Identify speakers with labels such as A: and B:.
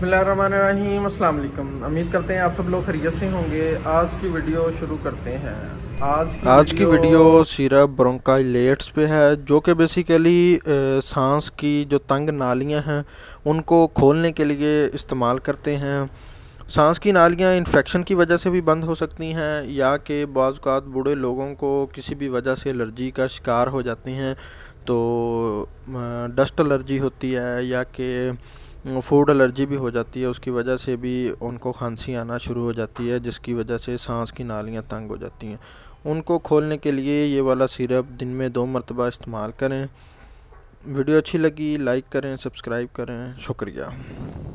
A: बसमीम अल्लाम उम्मीद करते हैं आप सब लोग खरीय से होंगे आज की वीडियो शुरू करते हैं आज की आज की वीडियो
B: सिरप ब्रोंकाइलेट्स पे है जो कि बेसिकली सांस की जो तंग नालियां हैं उनको खोलने के लिए इस्तेमाल करते हैं सांस की नालियां इन्फेक्शन की वजह से भी बंद हो सकती हैं या कि बाज़ात बूढ़े लोगों को किसी भी वजह से एलर्जी का शिकार हो जाती हैं तो डस्ट एलर्जी होती है या कि फूड एलर्जी भी हो जाती है उसकी वजह से भी उनको खांसी आना शुरू हो जाती है जिसकी वजह से सांस की नालियाँ तंग हो जाती हैं उनको खोलने के लिए ये वाला सिरप दिन में दो मरतबा इस्तेमाल करें वीडियो अच्छी लगी लाइक करें सब्सक्राइब करें शुक्रिया